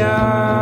yeah.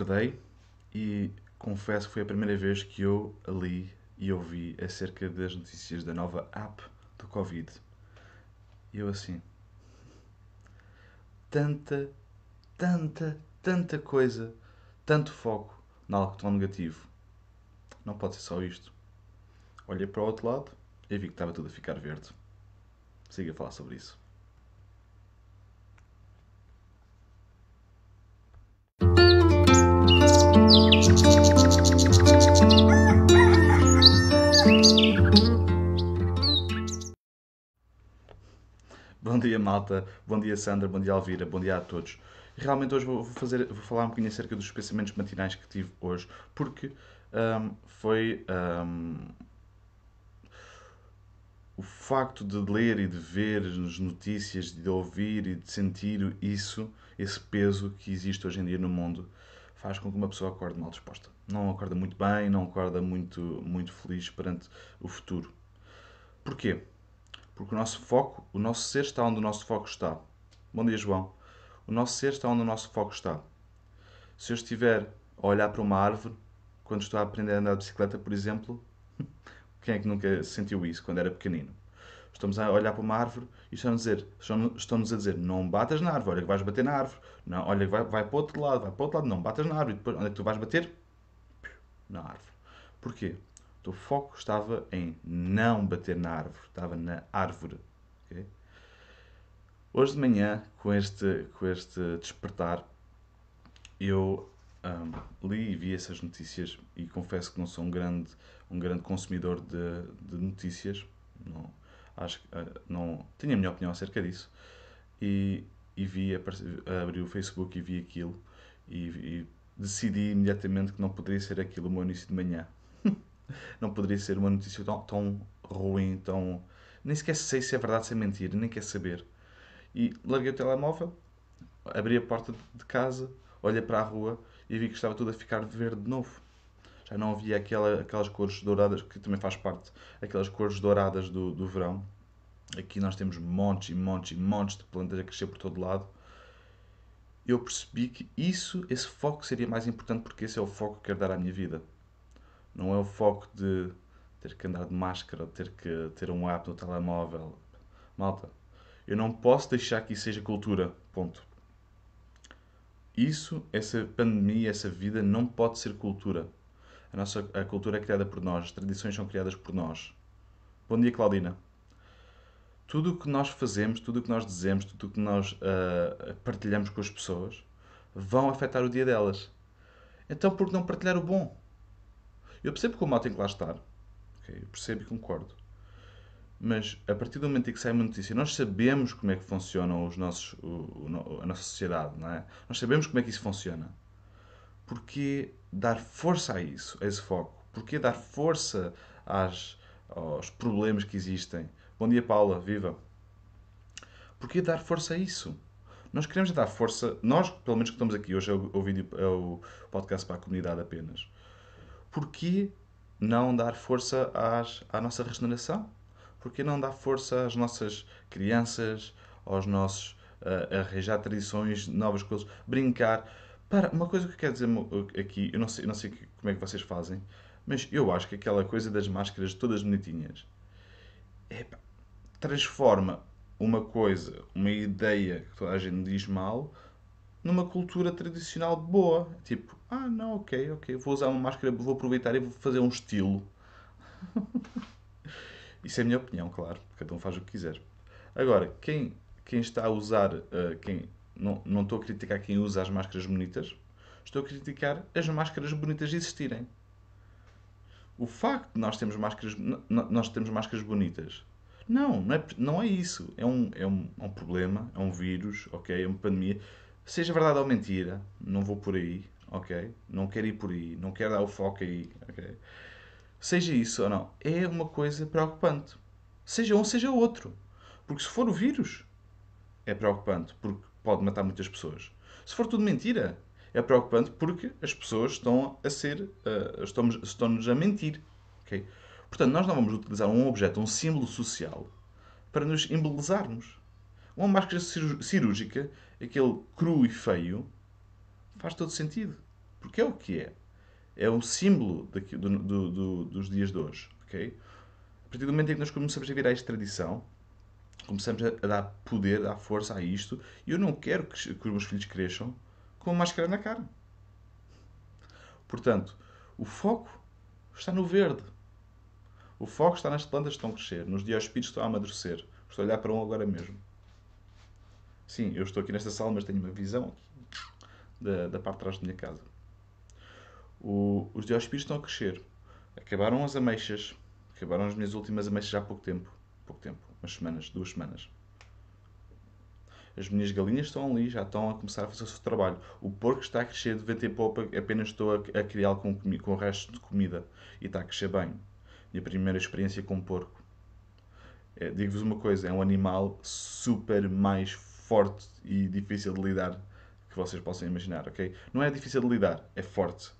acordei e confesso que foi a primeira vez que eu li e ouvi acerca das notícias da nova app do Covid. E eu assim. Tanta, tanta, tanta coisa, tanto foco na algo tão negativo. Não pode ser só isto. Olhei para o outro lado e vi que estava tudo a ficar verde. Siga a falar sobre isso. Bom dia, malta. Bom dia, Sandra. Bom dia, Alvira. Bom dia a todos. Realmente hoje vou, fazer, vou falar um bocadinho acerca dos pensamentos matinais que tive hoje, porque um, foi um, o facto de ler e de ver as notícias, de ouvir e de sentir isso, esse peso que existe hoje em dia no mundo, faz com que uma pessoa acorde mal disposta. Não acorda muito bem, não acorda muito, muito feliz perante o futuro. Porquê? Porque o nosso foco, o nosso ser está onde o nosso foco está. Bom dia, João. O nosso ser está onde o nosso foco está. Se eu estiver a olhar para uma árvore, quando estou a aprender a andar de bicicleta, por exemplo, quem é que nunca sentiu isso quando era pequenino? Estamos a olhar para uma árvore e estão a dizer, estão a dizer não batas na árvore, olha que vais bater na árvore. Não, olha que vai, vai para o outro lado, vai para o outro lado, não batas na árvore. E depois, onde é que tu vais bater? Na árvore. Porquê? o foco estava em não bater na árvore, estava na árvore. Okay? Hoje de manhã, com este, com este despertar, eu um, li e vi essas notícias e confesso que não sou um grande, um grande consumidor de, de notícias. Não, acho que ah, não tinha a minha opinião acerca disso. E, e vi, abri o Facebook e vi aquilo e, e decidi imediatamente que não poderia ser aquilo o meu início de manhã não poderia ser uma notícia tão, tão ruim, tão. Nem sequer sei se é verdade, se é mentira, nem quer saber. E larguei o telemóvel, abri a porta de casa, olhei para a rua e vi que estava tudo a ficar verde de novo. Já não havia aquela, aquelas cores douradas, que também faz parte, aquelas cores douradas do, do verão. Aqui nós temos montes e montes e montes de plantas a crescer por todo lado. Eu percebi que isso, esse foco seria mais importante porque esse é o foco que quero dar à minha vida. Não é o foco de ter que andar de máscara, ter que ter um app no telemóvel. Malta, eu não posso deixar que isso seja cultura. Ponto. Isso, essa pandemia, essa vida não pode ser cultura. A nossa a cultura é criada por nós, as tradições são criadas por nós. Bom dia, Claudina. Tudo o que nós fazemos, tudo o que nós dizemos, tudo o que nós uh, partilhamos com as pessoas vão afetar o dia delas. Então, por que não partilhar o bom? Eu percebo que o mal tem que lá estar. Okay, percebo e concordo. Mas a partir do momento em que sai uma notícia, nós sabemos como é que funcionam os nossos, o, o, a nossa sociedade, não é? Nós sabemos como é que isso funciona. Porquê dar força a isso, a esse foco? Porquê dar força às, aos problemas que existem? Bom dia, Paula, viva! Porquê dar força a isso? Nós queremos dar força, nós, pelo menos que estamos aqui hoje, é o, é o, é o podcast para a comunidade apenas Porquê não dar força às, à nossa regeneração? Porquê não dar força às nossas crianças, aos nossos uh, arranjar tradições, novas coisas, brincar? Para, uma coisa que eu quero dizer aqui, eu não sei, eu não sei como é que vocês fazem, mas eu acho que aquela coisa das máscaras todas bonitinhas transforma uma coisa, uma ideia que toda a gente diz mal, numa cultura tradicional boa. Tipo, ah, não, ok, ok, vou usar uma máscara, vou aproveitar e vou fazer um estilo. Isso é a minha opinião, claro. Cada um faz o que quiser. Agora, quem, quem está a usar, uh, quem, não, não estou a criticar quem usa as máscaras bonitas, estou a criticar as máscaras bonitas existirem. O facto de nós termos máscaras, nós temos máscaras bonitas não, não é, não é isso. É um, é, um, é um problema, é um vírus, ok? É uma pandemia. Seja verdade ou mentira, não vou por aí, ok? Não quero ir por aí, não quero dar o foco aí, ok? Seja isso ou não, é uma coisa preocupante. Seja um, seja outro. Porque se for o vírus, é preocupante, porque pode matar muitas pessoas. Se for tudo mentira, é preocupante porque as pessoas estão a ser, uh, estão-nos a mentir, ok? Portanto, nós não vamos utilizar um objeto, um símbolo social, para nos embelezarmos. Uma máscara cirúrgica, aquele cru e feio, faz todo sentido. Porque é o que é. É um símbolo daqui, do, do, do, dos dias de hoje. Okay? A partir do momento em que nós começamos a virar esta extradição, começamos a, dar poder, a dar força a isto, e eu não quero que, que os meus filhos cresçam com uma máscara na cara. Portanto, o foco está no verde. O foco está nas plantas que estão a crescer, nos diospíritos que estão a amadurecer. Estou a olhar para um agora mesmo. Sim, eu estou aqui nesta sala, mas tenho uma visão da, da parte de trás da minha casa. O, os diospíritos estão a crescer. Acabaram as ameixas. Acabaram as minhas últimas ameixas há pouco tempo. Pouco tempo. Umas semanas, duas semanas. As minhas galinhas estão ali, já estão a começar a fazer o seu trabalho. O porco está a crescer de vento em popa apenas estou a, a criá-lo com, com o resto de comida. E está a crescer bem. Minha primeira experiência com porco. É, Digo-vos uma coisa, é um animal super mais forte e difícil de lidar que vocês possam imaginar, ok? Não é difícil de lidar, é forte.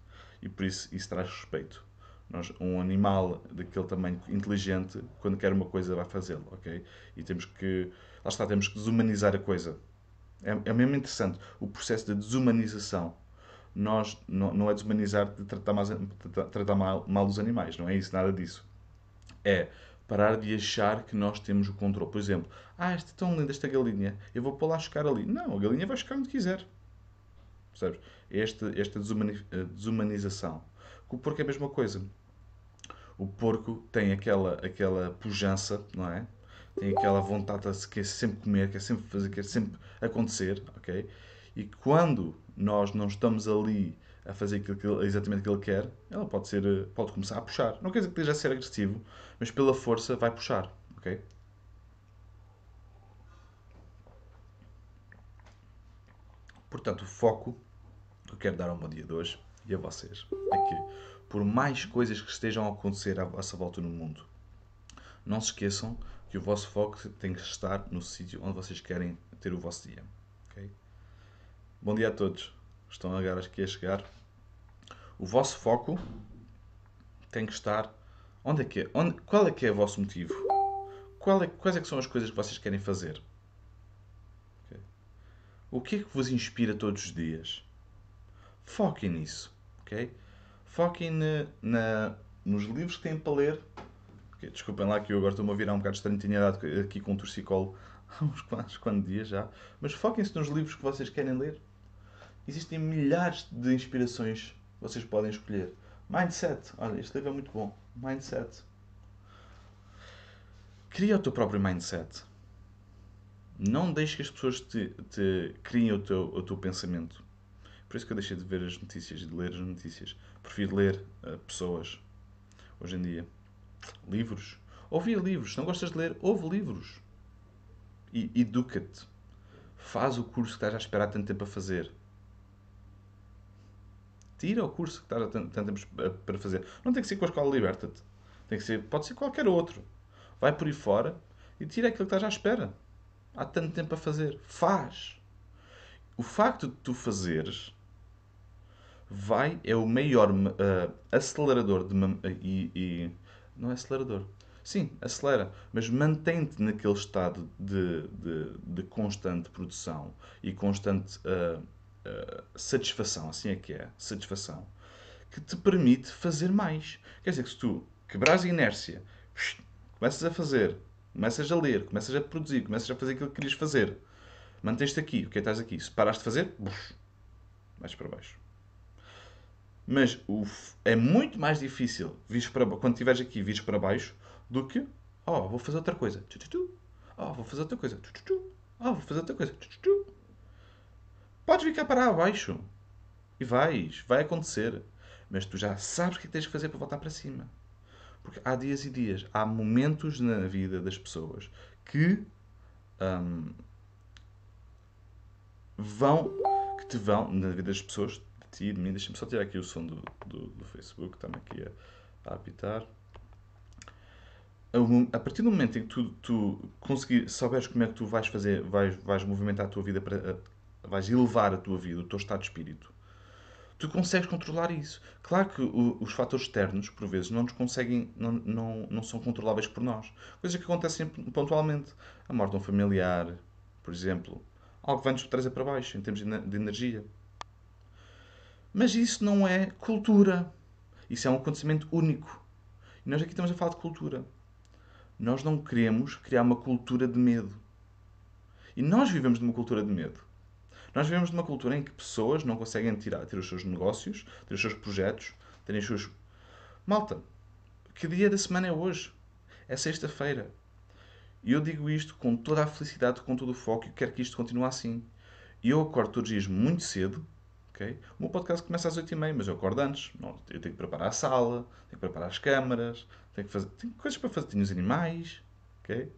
E por isso isso traz respeito. Nós, um animal daquele tamanho inteligente, quando quer uma coisa, vai fazê-lo, ok? E temos que. Lá está, temos que desumanizar a coisa. É, é mesmo interessante o processo de desumanização. Nós, não, não é desumanizar de tratar, mais, de tratar mal, mal os animais, não é isso, nada disso. É parar de achar que nós temos o controle. Por exemplo, ah, esta é tão linda esta galinha, eu vou pô-la a chocar ali. Não, a galinha vai chocar onde quiser. Percebes? Esta, esta eh, desumanização. O porco é a mesma coisa. O porco tem aquela, aquela pujança, não é? Tem aquela vontade de quer sempre comer, quer sempre fazer, quer sempre acontecer, ok? E quando nós não estamos ali a fazer aquilo que ele, exatamente o que ele quer, ela pode, ser, eh, pode começar a puxar. Não quer dizer que esteja a ser agressivo, mas pela força vai puxar, ok? Portanto, o foco que eu quero dar ao meu dia de hoje e a vocês é que, por mais coisas que estejam a acontecer à vossa volta no mundo, não se esqueçam que o vosso foco tem que estar no sítio onde vocês querem ter o vosso dia. Okay? Bom dia a todos. Estão agora aqui a chegar o vosso foco tem que estar onde é que é, onde, qual é que é o vosso motivo? É, quais é que são as coisas que vocês querem fazer? Okay. O que é que vos inspira todos os dias? Foquem nisso, ok? Foquem na, na nos livros que têm para ler. Okay, desculpem lá que eu agora estou-me a virar um bocado estranho, tinha dado aqui com o torcicolo há uns quantos, quantos dias já. Mas foquem-se nos livros que vocês querem ler. Existem milhares de inspirações vocês podem escolher. Mindset. Olha, este livro é muito bom. Mindset. Cria o teu próprio mindset. Não deixes que as pessoas te, te criem o teu, o teu pensamento. Por isso que eu deixei de ver as notícias e de ler as notícias. Prefiro ler uh, pessoas. Hoje em dia. Livros. ouvia livros. Se não gostas de ler, ouve livros. E educa-te. Faz o curso que estás a esperar tanto tempo a fazer tira o curso que tá, tá, tá, tentamos para fazer. Não tem que ser com a Escola Liberta-te. Tem que ser, pode ser qualquer outro. Vai por aí fora e tira aquilo que estás à espera. Há tanto tempo a fazer. Faz. O facto de tu fazeres vai é o maior uh, acelerador de ah, e, e, não é acelerador. Sim, acelera, mas mantém-te naquele estado de, de, de, constante produção e constante uh, eh, satisfação, assim é que é, satisfação, que te permite fazer mais. Quer dizer que se tu quebras a inércia, começas a fazer, começas a ler, começas a produzir, começas a fazer aquilo que querias fazer, manteste aqui, o que é que estás aqui? Se paraste de fazer, buf, mais para baixo. Mas uf, é muito mais difícil para, quando estiveres aqui vires para baixo do que, oh, vou fazer outra coisa. ó Oh, vou fazer outra coisa. ó Oh, vou fazer outra coisa. Podes vir cá parar abaixo. E vais, vai acontecer. Mas tu já sabes o é que tens que fazer para voltar para cima. Porque há dias e dias, há momentos na vida das pessoas que hum, vão, que te vão, na vida das pessoas, de ti, de mim, deixa-me só tirar aqui o som do, do, do Facebook, está-me aqui a, a apitar a partir do momento em que tu, tu conseguir, souberes como é que tu vais fazer, vais, vais movimentar a tua vida para vais elevar a tua vida, o teu estado de espírito, tu consegues controlar isso. Claro que os fatores externos, por vezes, não nos conseguem, não, não, não são controláveis por nós. Coisas que acontecem pontualmente. A morte de um familiar, por exemplo. Algo que vai nos trazer para baixo, em termos de energia. Mas isso não é cultura. Isso é um acontecimento único. E nós aqui estamos a falar de cultura. Nós não queremos criar uma cultura de medo. E nós vivemos numa cultura de medo. Nós vivemos numa cultura em que pessoas não conseguem tirar, ter os seus negócios, ter os seus projetos, terem os seus. Malta, que dia da semana é hoje? É sexta-feira. E eu digo isto com toda a felicidade, com todo o foco e quero que isto continue assim. E eu acordo todos os dias muito cedo. ok O meu podcast começa às 8 e 30 mas eu acordo antes. Não, eu tenho que preparar a sala, tenho que preparar as câmaras, tenho que fazer tenho coisas para fazer, tenho os animais. ok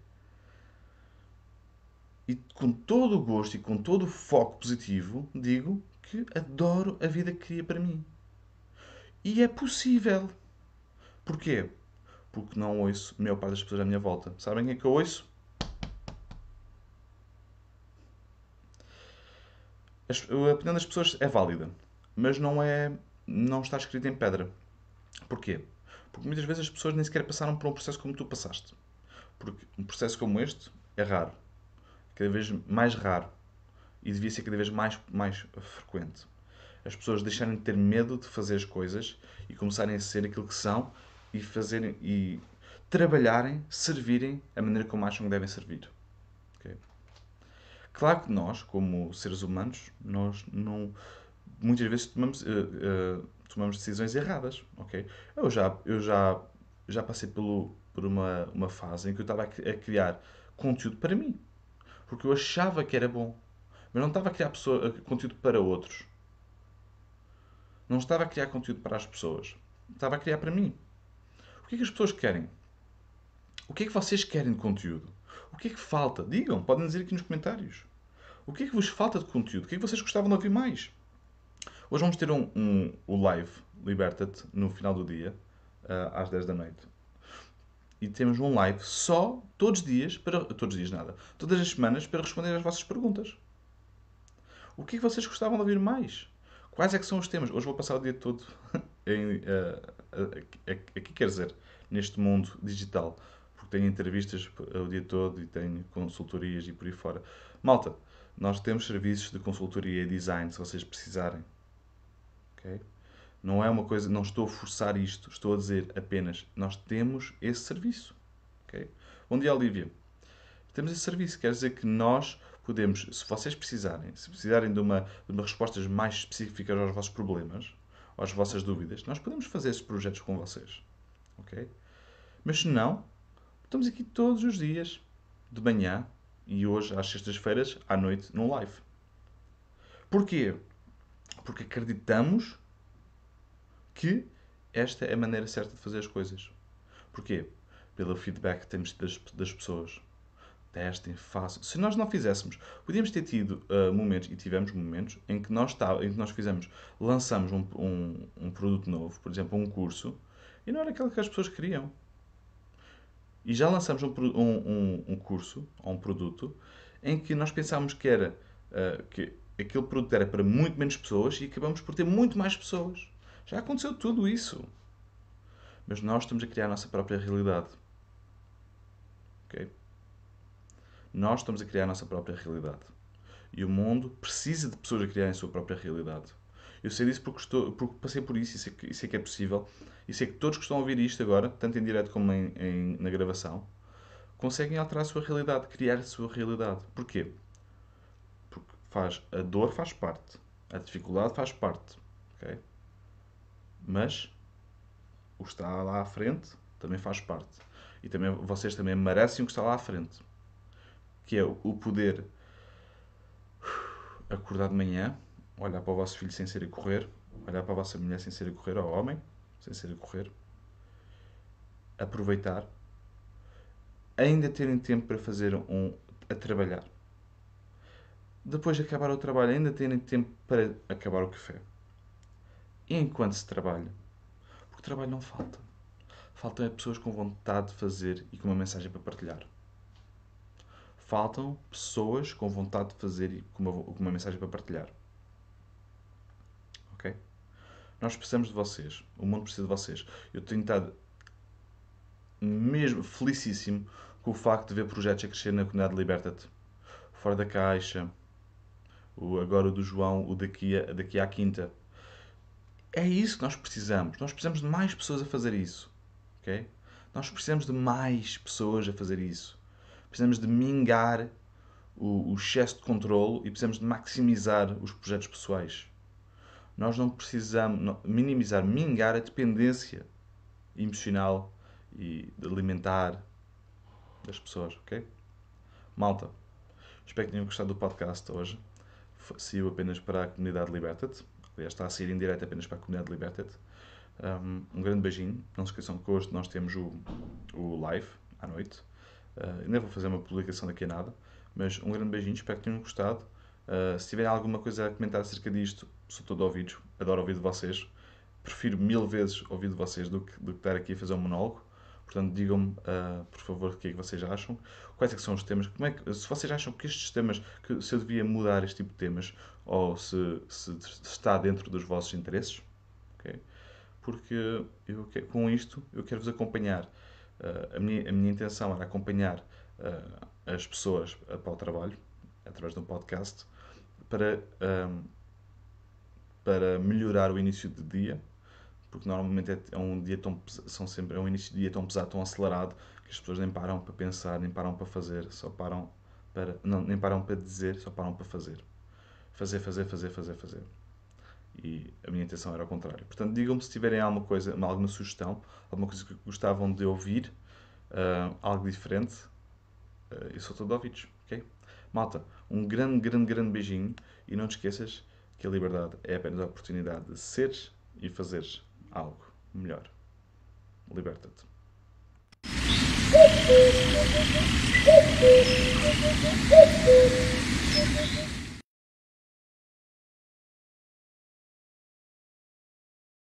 e com todo o gosto e com todo o foco positivo digo que adoro a vida que cria para mim. E é possível. Porquê? Porque não ouço a maior parte das pessoas à minha volta. Sabem quem é que eu ouço? A opinião das pessoas é válida, mas não é, não está escrita em pedra. Porquê? Porque muitas vezes as pessoas nem sequer passaram por um processo como tu passaste. Porque um processo como este é raro cada vez mais raro e devia ser cada vez mais, mais frequente. As pessoas deixarem de ter medo de fazer as coisas e começarem a ser aquilo que são e fazerem e trabalharem, servirem a maneira como acham que devem servir. Okay? Claro que nós, como seres humanos, nós não muitas vezes tomamos, uh, uh, tomamos decisões erradas, ok? Eu já eu já já passei pelo por uma uma fase em que eu estava a criar conteúdo para mim, porque eu achava que era bom, mas não estava a criar pessoa, conteúdo para outros. Não estava a criar conteúdo para as pessoas. Estava a criar para mim. O que é que as pessoas querem? O que é que vocês querem de conteúdo? O que é que falta? Digam, podem dizer aqui nos comentários. O que é que vos falta de conteúdo? O que é que vocês gostavam de ouvir mais? Hoje vamos ter um, um, um live, liberta-te, no final do dia, ah, às 10 da noite e temos um live só todos os dias, para, todos os dias nada, todas as semanas para responder às vossas perguntas. O que é que vocês gostavam de ouvir mais? Quais é que são os temas? Hoje vou passar o dia todo em, uh, aqui quer dizer, neste mundo digital, porque tenho entrevistas o dia todo e tenho consultorias e por aí fora. Malta, nós temos serviços de consultoria e design se vocês precisarem. ok não é uma coisa, não estou a forçar isto, estou a dizer apenas nós temos esse serviço. Okay? Bom dia, Olivia. Temos esse serviço, quer dizer que nós podemos, se vocês precisarem, se precisarem de uma, de uma respostas mais específicas aos vossos problemas, às vossas dúvidas, nós podemos fazer esses projetos com vocês. Ok? Mas se não, estamos aqui todos os dias, de manhã e hoje às sextas-feiras, à noite, num live. Porquê? Porque acreditamos que esta é a maneira certa de fazer as coisas. Porquê? Pelo feedback que temos das, das pessoas. Testem, façam. Se nós não fizéssemos, podíamos ter tido uh, momentos, e tivemos momentos, em que nós, tá, em que nós fizemos, lançamos um, um, um produto novo, por exemplo, um curso, e não era aquilo que as pessoas queriam. E já lançamos um, um, um curso, ou um produto, em que nós pensámos que era uh, que aquele produto era para muito menos pessoas e acabamos por ter muito mais pessoas. Já aconteceu tudo isso. Mas nós estamos a criar a nossa própria realidade. Ok? Nós estamos a criar a nossa própria realidade. E o mundo precisa de pessoas a criarem a sua própria realidade. Eu sei disso porque, estou, porque passei por isso e sei, é que, sei é que é possível. E sei que todos que estão a ouvir isto agora, tanto em direto como em, em, na gravação, conseguem alterar a sua realidade, criar a sua realidade. Porquê? Porque faz, a dor faz parte, a dificuldade faz parte. Okay? mas o que está lá à frente também faz parte. E também, vocês também merecem o que está lá à frente. Que é o poder acordar de manhã, olhar para o vosso filho sem ser a correr, olhar para a vossa mulher sem ser a correr, ao homem sem ser a correr, aproveitar, ainda terem tempo para fazer um. a trabalhar. Depois de acabar o trabalho, ainda terem tempo para acabar o café enquanto se trabalha. Porque trabalho não falta. Faltam é pessoas com vontade de fazer e com uma mensagem para partilhar. Faltam pessoas com vontade de fazer e com uma, com uma mensagem para partilhar. Ok? Nós precisamos de vocês. O mundo precisa de vocês. Eu tenho estado mesmo felicíssimo com o facto de ver projetos a crescer na comunidade Liberta-te. Fora da Caixa, o, agora o do João, o daqui a, daqui à Quinta é isso que nós precisamos. Nós precisamos de mais pessoas a fazer isso. Ok? Nós precisamos de mais pessoas a fazer isso. Precisamos de mingar o, o excesso de controle e precisamos de maximizar os projetos pessoais. Nós não precisamos minimizar, mingar a dependência emocional e de alimentar das pessoas, ok? Malta, espero que tenham gostado do podcast hoje. Saiu apenas para a comunidade Liberta-te está a sair em direto apenas para a comunidade Liberted. Um, um, grande beijinho. Não se esqueçam que hoje nós temos o, o live à noite. Uh, nem vou fazer uma publicação daqui a nada, mas um grande beijinho. Espero que tenham gostado. Uh, se tiverem alguma coisa a comentar acerca disto, sou todo ouvido. Adoro ouvir de vocês. Prefiro mil vezes ouvir de vocês do que, do que estar aqui a fazer um monólogo. Portanto, digam-me, uh, por favor, o que é que vocês acham. Quais é são os temas? Como é que, se vocês acham que estes temas, que se eu devia mudar este tipo de temas, ou se, se, se está dentro dos vossos interesses, okay? porque eu, com isto eu quero-vos acompanhar. Uh, a, minha, a minha intenção era acompanhar uh, as pessoas para o trabalho, através de um podcast, para, um, para melhorar o início de dia, porque normalmente é, é, um dia tão são sempre é um início de dia tão pesado, tão acelerado que as pessoas nem param para pensar, nem param para fazer, só param para não, nem param para dizer, só param para fazer. Fazer, fazer, fazer, fazer, fazer. E a minha intenção era o contrário. Portanto, digam-me se tiverem alguma coisa, alguma sugestão, alguma coisa que gostavam de ouvir, uh, algo diferente. Uh, eu sou todo ouvidos, ok? Malta, um grande, grande, grande beijinho e não te esqueças que a liberdade é apenas a oportunidade de seres e fazeres algo melhor. Liberta-te.